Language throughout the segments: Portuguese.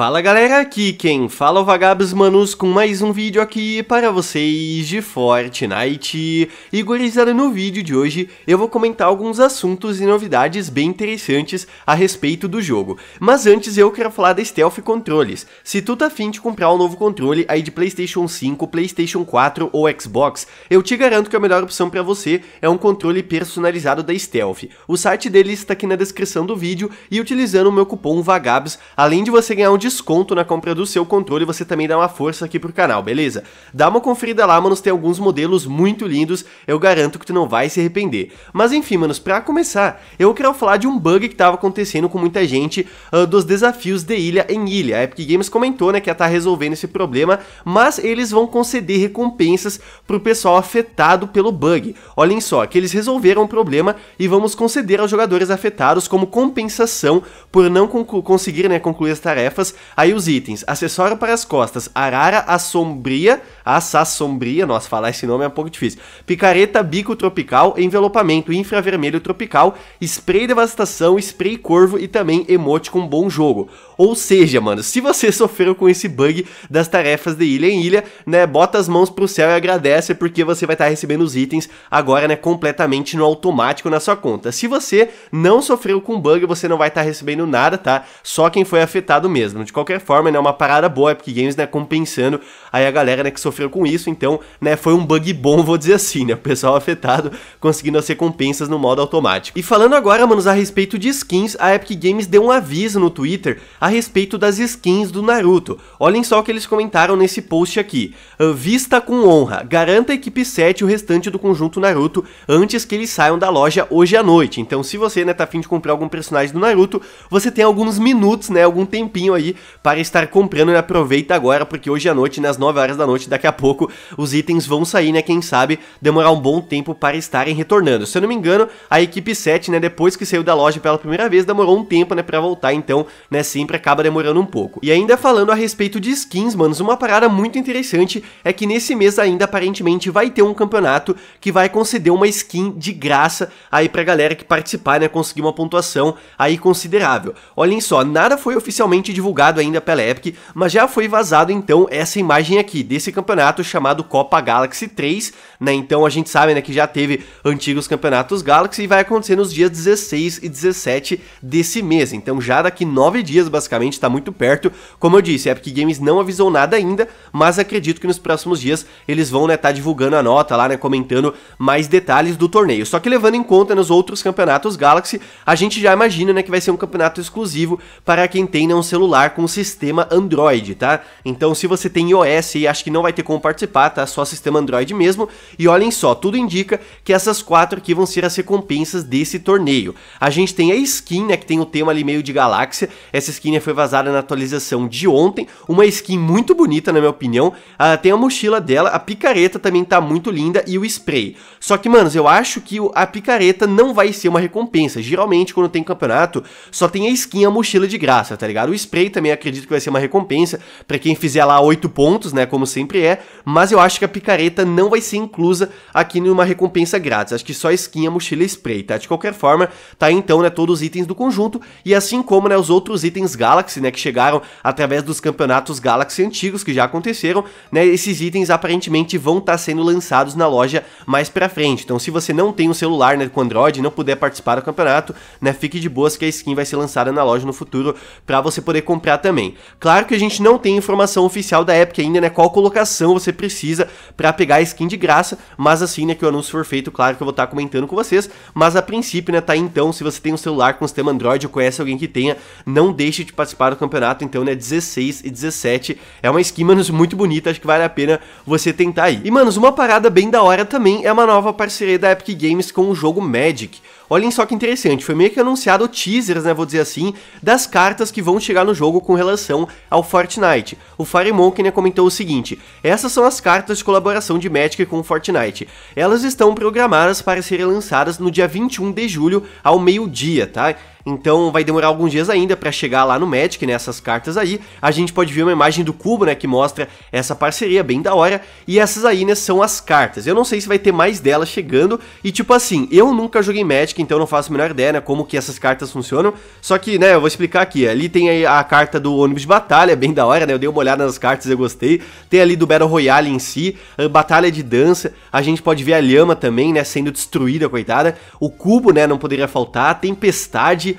Fala galera, aqui quem fala é o Vagabos Manus com mais um vídeo aqui para vocês de Fortnite. E gurizada, no vídeo de hoje eu vou comentar alguns assuntos e novidades bem interessantes a respeito do jogo. Mas antes eu quero falar da Stealth Controles. Se tu tá afim de comprar um novo controle aí de Playstation 5, Playstation 4 ou Xbox, eu te garanto que a melhor opção para você é um controle personalizado da Stealth. O site dele está aqui na descrição do vídeo e utilizando o meu cupom VAGABS, além de você ganhar um desconto na compra do seu controle, você também dá uma força aqui pro canal, beleza? Dá uma conferida lá, manos, tem alguns modelos muito lindos, eu garanto que tu não vai se arrepender. Mas enfim, manos, pra começar, eu quero falar de um bug que tava acontecendo com muita gente uh, dos desafios de ilha em ilha. A Epic Games comentou, né, que ia tá resolvendo esse problema, mas eles vão conceder recompensas pro pessoal afetado pelo bug. Olhem só, que eles resolveram o problema e vamos conceder aos jogadores afetados como compensação por não conseguir né, concluir as tarefas Aí os itens: acessório para as costas, arara assombria, assa sombria, nossa, falar esse nome é um pouco difícil. Picareta, bico tropical, envelopamento infravermelho tropical, spray devastação, spray corvo e também emote com bom jogo. Ou seja, mano, se você sofreu com esse bug das tarefas de ilha em ilha, né, bota as mãos pro céu e agradece porque você vai estar tá recebendo os itens agora, né, completamente no automático na sua conta. Se você não sofreu com bug, você não vai estar tá recebendo nada, tá? Só quem foi afetado mesmo. De qualquer forma, né, é uma parada boa, é Epic Games, né, compensando aí a galera, né, que sofreu com isso, então, né, foi um bug bom, vou dizer assim, né, o pessoal afetado conseguindo as recompensas no modo automático. E falando agora, manos, a respeito de skins, a Epic Games deu um aviso no Twitter a respeito das skins do Naruto. Olhem só o que eles comentaram nesse post aqui. Ah, vista com honra, garanta a equipe 7 o restante do conjunto Naruto antes que eles saiam da loja hoje à noite. Então se você né, tá afim de comprar algum personagem do Naruto, você tem alguns minutos, né, algum tempinho aí para estar comprando e aproveita agora, porque hoje à noite, né, 9 horas da noite, daqui a pouco, os itens vão sair, né, quem sabe demorar um bom tempo para estarem retornando. Se eu não me engano, a equipe 7, né, depois que saiu da loja pela primeira vez, demorou um tempo, né, para voltar, então, né, sempre acaba demorando um pouco. E ainda falando a respeito de skins, manos, uma parada muito interessante é que nesse mês ainda aparentemente vai ter um campeonato que vai conceder uma skin de graça aí pra galera que participar, né, conseguir uma pontuação aí considerável. Olhem só, nada foi oficialmente divulgado ainda pela Epic, mas já foi vazado então essa imagem aqui desse campeonato chamado Copa Galaxy 3, né, então a gente sabe, né, que já teve antigos campeonatos Galaxy e vai acontecer nos dias 16 e 17 desse mês, então já daqui 9 dias basicamente basicamente está muito perto. Como eu disse, a Epic Games não avisou nada ainda, mas acredito que nos próximos dias eles vão estar né, tá divulgando a nota lá, né, comentando mais detalhes do torneio. Só que levando em conta nos outros campeonatos Galaxy, a gente já imagina né, que vai ser um campeonato exclusivo para quem tem né, um celular com sistema Android, tá? Então se você tem iOS e acho que não vai ter como participar, tá? Só sistema Android mesmo. E olhem só, tudo indica que essas quatro aqui vão ser as recompensas desse torneio. A gente tem a skin, né, que tem o tema ali meio de galáxia. Essa skin foi vazada na atualização de ontem, uma skin muito bonita na minha opinião, ah, tem a mochila dela, a picareta também tá muito linda e o spray. Só que, manos, eu acho que a picareta não vai ser uma recompensa, geralmente quando tem campeonato só tem a skin e a mochila de graça, tá ligado? O spray também acredito que vai ser uma recompensa para quem fizer lá 8 pontos, né, como sempre é, mas eu acho que a picareta não vai ser inclusa aqui numa recompensa grátis, acho que só a skin, a mochila e spray, tá? De qualquer forma, tá então, né, todos os itens do conjunto e assim como, né, os outros itens Galaxy, né, que chegaram através dos campeonatos Galaxy antigos que já aconteceram, né, esses itens aparentemente vão estar tá sendo lançados na loja mais pra frente. Então, se você não tem um celular né, com Android e não puder participar do campeonato, né, fique de boas que a skin vai ser lançada na loja no futuro para você poder comprar também. Claro que a gente não tem informação oficial da Epic ainda, né, qual colocação você precisa para pegar a skin de graça, mas assim, né, que o anúncio for feito, claro que eu vou estar tá comentando com vocês, mas a princípio, né, tá aí, então, se você tem um celular com sistema Android ou conhece alguém que tenha, não deixe de de participar do campeonato, então, né, 16 e 17. É uma skin, manos, muito bonita, acho que vale a pena você tentar aí. E, manos, uma parada bem da hora também é uma nova parceria da Epic Games com o jogo Magic. Olhem só que interessante, foi meio que anunciado teasers, né, vou dizer assim, das cartas que vão chegar no jogo com relação ao Fortnite. O Firemonkey né, comentou o seguinte, essas são as cartas de colaboração de Magic com o Fortnite. Elas estão programadas para serem lançadas no dia 21 de julho ao meio-dia, tá? Então vai demorar alguns dias ainda para chegar lá no Magic, nessas né, cartas aí. A gente pode ver uma imagem do cubo, né, que mostra essa parceria bem da hora. E essas aí, né, são as cartas. Eu não sei se vai ter mais delas chegando. E tipo assim, eu nunca joguei Magic, então não faço a menor ideia, né, como que essas cartas funcionam. Só que, né, eu vou explicar aqui. Ali tem a carta do ônibus de batalha, bem da hora, né? Eu dei uma olhada nas cartas, eu gostei. Tem ali do Battle Royale em si, batalha de dança. A gente pode ver a lhama também, né, sendo destruída, coitada. O cubo, né, não poderia faltar. Tempestade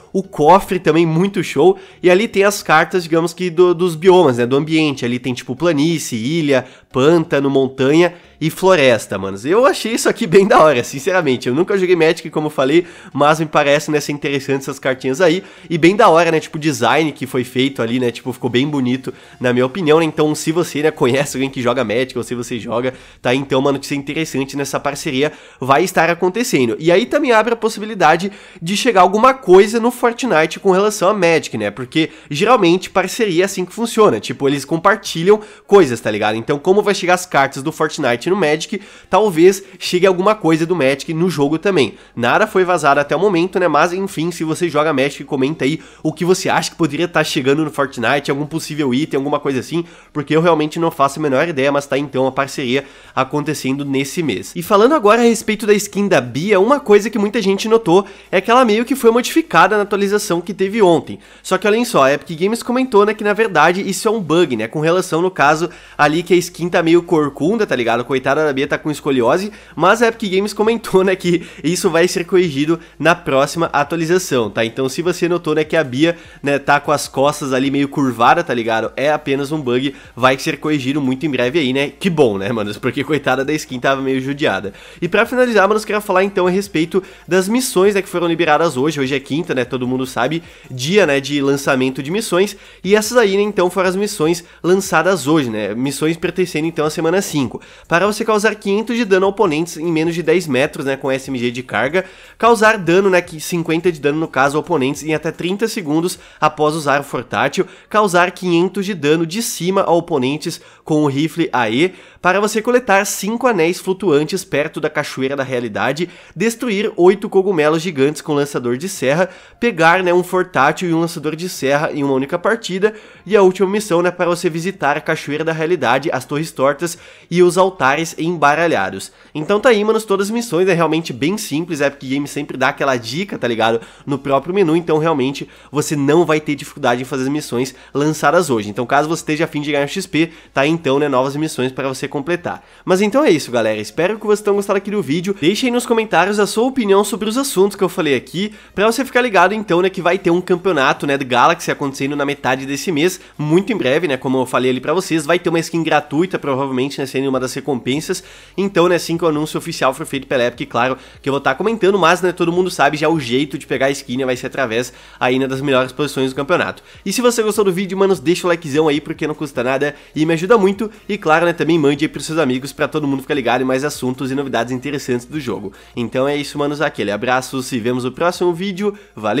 o cofre também muito show, e ali tem as cartas, digamos que do, dos biomas, né, do ambiente, ali tem tipo planície, ilha, pântano, montanha e floresta, manos. Eu achei isso aqui bem da hora, sinceramente, eu nunca joguei Magic, como eu falei, mas me parece, né, ser interessante essas cartinhas aí, e bem da hora, né, tipo, o design que foi feito ali, né, tipo, ficou bem bonito, na minha opinião, né, então se você, né, conhece alguém que joga Magic, ou se você joga, tá, então uma notícia é interessante nessa parceria vai estar acontecendo, e aí também abre a possibilidade de chegar alguma coisa no Fortnite com relação a Magic, né? Porque geralmente parceria é assim que funciona, tipo, eles compartilham coisas, tá ligado? Então, como vai chegar as cartas do Fortnite no Magic, talvez chegue alguma coisa do Magic no jogo também. Nada foi vazado até o momento, né? Mas enfim, se você joga Magic, comenta aí o que você acha que poderia estar tá chegando no Fortnite, algum possível item, alguma coisa assim, porque eu realmente não faço a menor ideia, mas tá então a parceria acontecendo nesse mês. E falando agora a respeito da skin da Bia, uma coisa que muita gente notou é que ela meio que foi modificada na atualização que teve ontem. Só que olhem só, a Epic Games comentou, né, que na verdade isso é um bug, né, com relação, no caso, ali que a skin tá meio corcunda, tá ligado? Coitada da Bia tá com escoliose, mas a Epic Games comentou, né, que isso vai ser corrigido na próxima atualização, tá? Então se você notou, né, que a Bia, né, tá com as costas ali meio curvada, tá ligado? É apenas um bug, vai ser corrigido muito em breve aí, né? Que bom, né, manos? Porque coitada da skin tava meio judiada. E para finalizar, manos, quero falar então a respeito das missões, né, que foram liberadas hoje. Hoje é quinta, né? Todo todo mundo sabe, dia né, de lançamento de missões, e essas aí né, então foram as missões lançadas hoje, né, missões pertencendo então à semana 5. Para você causar 500 de dano a oponentes em menos de 10 metros né, com SMG de carga, causar dano, né, 50 de dano no caso a oponentes em até 30 segundos após usar o portátil, causar 500 de dano de cima a oponentes com o rifle AE, para você coletar 5 anéis flutuantes perto da cachoeira da realidade, destruir 8 cogumelos gigantes com lançador de serra, pegar né, um fortátil e um lançador de serra em uma única partida, e a última missão né, para você visitar a Cachoeira da Realidade, as Torres Tortas e os altares embaralhados. Então tá aí, manos, todas as missões é realmente bem simples, a Epic game sempre dá aquela dica, tá ligado? No próprio menu, então realmente você não vai ter dificuldade em fazer as missões lançadas hoje. Então caso você esteja afim de ganhar XP, tá aí, então né, novas missões para você completar. Mas então é isso, galera, espero que vocês tenham gostado aqui do vídeo, deixe aí nos comentários a sua opinião sobre os assuntos que eu falei aqui, para você ficar ligado então, né, que vai ter um campeonato, né, do Galaxy acontecendo na metade desse mês, muito em breve, né, como eu falei ali para vocês, vai ter uma skin gratuita, provavelmente, né, sendo uma das recompensas, então, né, assim que o anúncio oficial foi feito pela Epic, claro, que eu vou estar tá comentando, mas, né, todo mundo sabe já o jeito de pegar a skin, né, vai ser através aí, né, das melhores posições do campeonato. E se você gostou do vídeo, manos, deixa o likezão aí, porque não custa nada e me ajuda muito, e claro, né, também mande aí pros seus amigos para todo mundo ficar ligado em mais assuntos e novidades interessantes do jogo. Então é isso, manos, aquele abraço, se vemos no próximo vídeo, valeu!